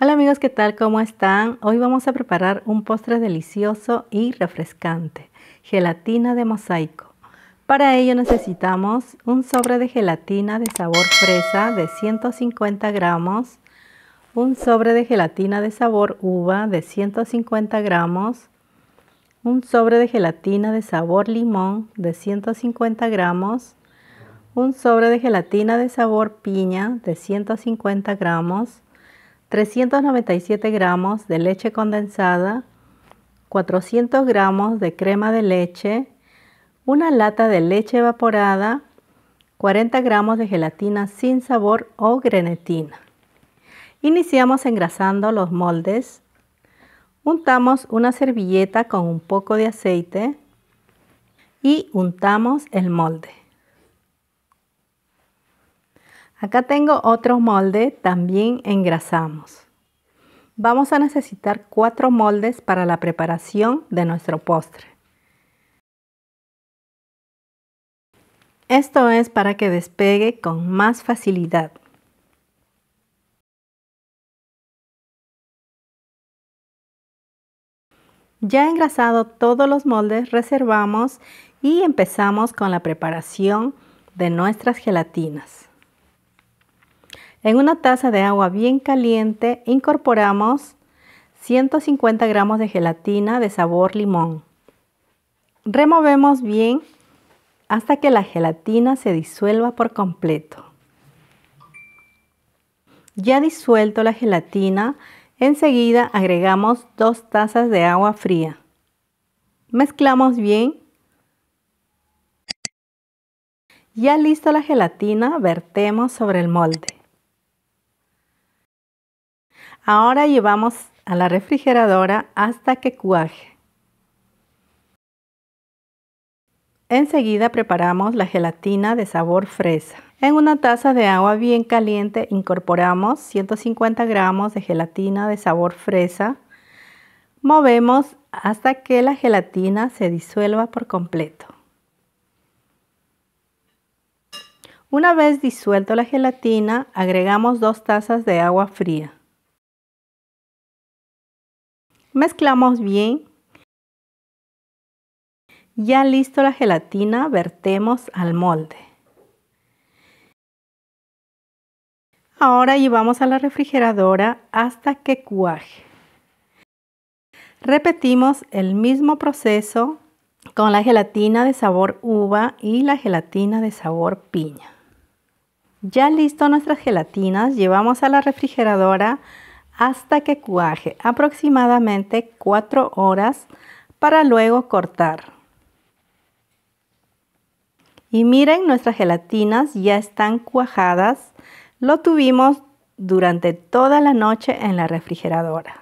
Hola amigos, ¿qué tal? ¿Cómo están? Hoy vamos a preparar un postre delicioso y refrescante, gelatina de mosaico. Para ello necesitamos un sobre de gelatina de sabor fresa de 150 gramos, un sobre de gelatina de sabor uva de 150 gramos, un sobre de gelatina de sabor limón de 150 gramos, un sobre de gelatina de sabor piña de 150 gramos, 397 gramos de leche condensada, 400 gramos de crema de leche, una lata de leche evaporada, 40 gramos de gelatina sin sabor o grenetina. Iniciamos engrasando los moldes. Untamos una servilleta con un poco de aceite y untamos el molde. Acá tengo otro molde, también engrasamos. Vamos a necesitar cuatro moldes para la preparación de nuestro postre. Esto es para que despegue con más facilidad. Ya engrasado todos los moldes, reservamos y empezamos con la preparación de nuestras gelatinas. En una taza de agua bien caliente incorporamos 150 gramos de gelatina de sabor limón. Removemos bien hasta que la gelatina se disuelva por completo. Ya disuelto la gelatina, enseguida agregamos dos tazas de agua fría. Mezclamos bien. Ya lista la gelatina, vertemos sobre el molde. Ahora llevamos a la refrigeradora hasta que cuaje. Enseguida preparamos la gelatina de sabor fresa. En una taza de agua bien caliente incorporamos 150 gramos de gelatina de sabor fresa. Movemos hasta que la gelatina se disuelva por completo. Una vez disuelto la gelatina, agregamos dos tazas de agua fría. Mezclamos bien. Ya listo la gelatina, vertemos al molde. Ahora llevamos a la refrigeradora hasta que cuaje. Repetimos el mismo proceso con la gelatina de sabor uva y la gelatina de sabor piña. Ya listo nuestras gelatinas, llevamos a la refrigeradora hasta que cuaje aproximadamente 4 horas para luego cortar. Y miren, nuestras gelatinas ya están cuajadas. Lo tuvimos durante toda la noche en la refrigeradora.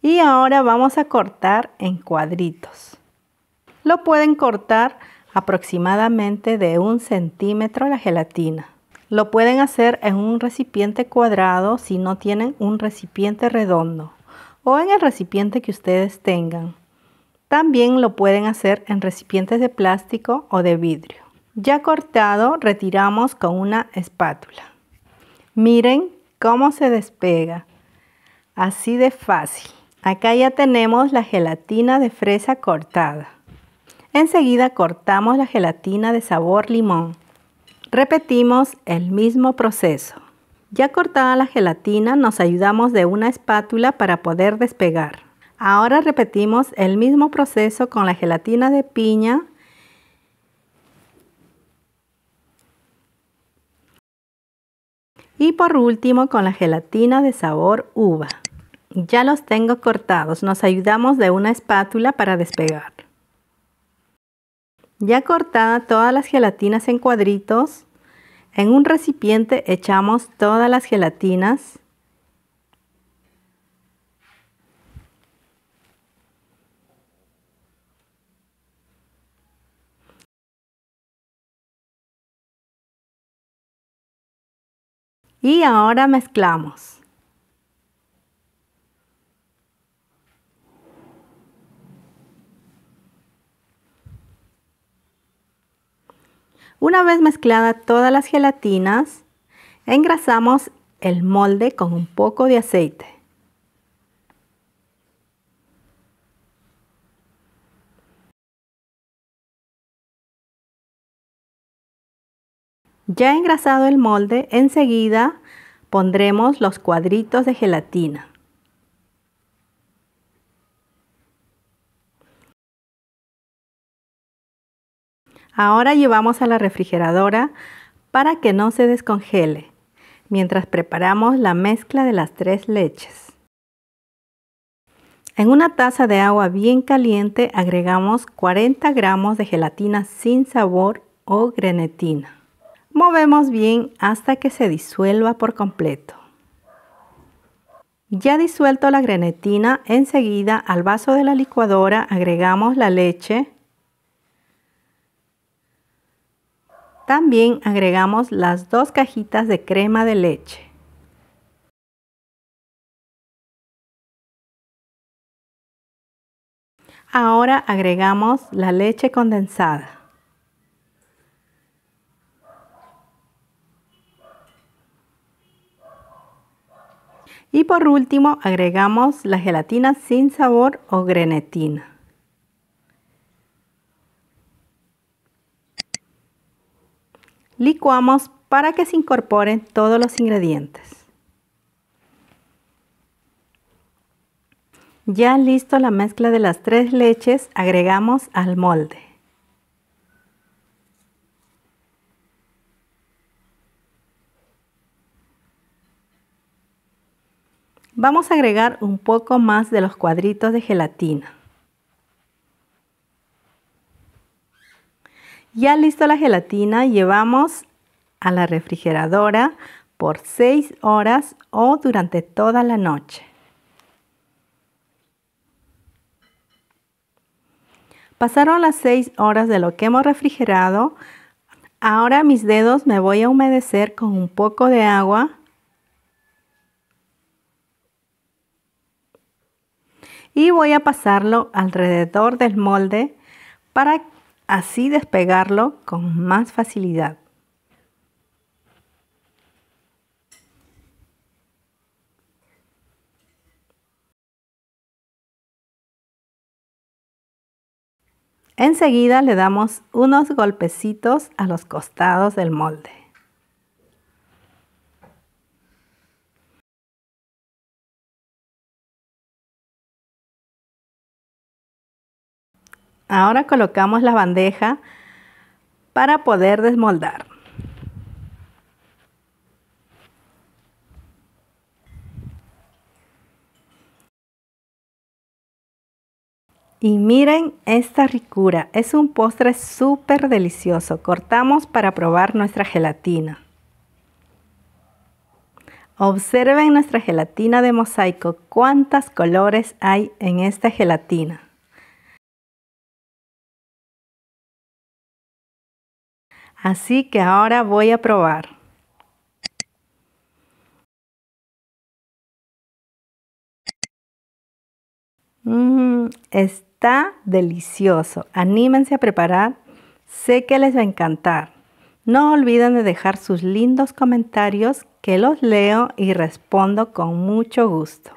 Y ahora vamos a cortar en cuadritos. Lo pueden cortar aproximadamente de un centímetro la gelatina. Lo pueden hacer en un recipiente cuadrado si no tienen un recipiente redondo o en el recipiente que ustedes tengan. También lo pueden hacer en recipientes de plástico o de vidrio. Ya cortado, retiramos con una espátula. Miren cómo se despega. Así de fácil. Acá ya tenemos la gelatina de fresa cortada. Enseguida cortamos la gelatina de sabor limón. Repetimos el mismo proceso. Ya cortada la gelatina, nos ayudamos de una espátula para poder despegar. Ahora repetimos el mismo proceso con la gelatina de piña. Y por último con la gelatina de sabor uva. Ya los tengo cortados, nos ayudamos de una espátula para despegar. Ya cortada todas las gelatinas en cuadritos, en un recipiente echamos todas las gelatinas. Y ahora mezclamos. Una vez mezclada todas las gelatinas, engrasamos el molde con un poco de aceite. Ya engrasado el molde, enseguida pondremos los cuadritos de gelatina. Ahora llevamos a la refrigeradora para que no se descongele, mientras preparamos la mezcla de las tres leches. En una taza de agua bien caliente agregamos 40 gramos de gelatina sin sabor o grenetina. Movemos bien hasta que se disuelva por completo. Ya disuelto la grenetina, enseguida al vaso de la licuadora agregamos la leche, También agregamos las dos cajitas de crema de leche. Ahora agregamos la leche condensada. Y por último agregamos la gelatina sin sabor o grenetina. Licuamos para que se incorporen todos los ingredientes. Ya listo la mezcla de las tres leches, agregamos al molde. Vamos a agregar un poco más de los cuadritos de gelatina. Ya listo la gelatina, llevamos a la refrigeradora por 6 horas o durante toda la noche. Pasaron las 6 horas de lo que hemos refrigerado. Ahora mis dedos me voy a humedecer con un poco de agua. Y voy a pasarlo alrededor del molde para que así despegarlo con más facilidad. Enseguida le damos unos golpecitos a los costados del molde. Ahora colocamos la bandeja para poder desmoldar. Y miren esta ricura, es un postre súper delicioso. Cortamos para probar nuestra gelatina. Observen nuestra gelatina de mosaico, cuántos colores hay en esta gelatina. Así que ahora voy a probar. Mmm, está delicioso. Anímense a preparar. Sé que les va a encantar. No olviden de dejar sus lindos comentarios que los leo y respondo con mucho gusto.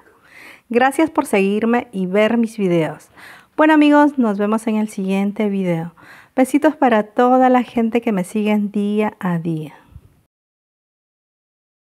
Gracias por seguirme y ver mis videos. Bueno amigos, nos vemos en el siguiente video. Besitos para toda la gente que me siguen día a día.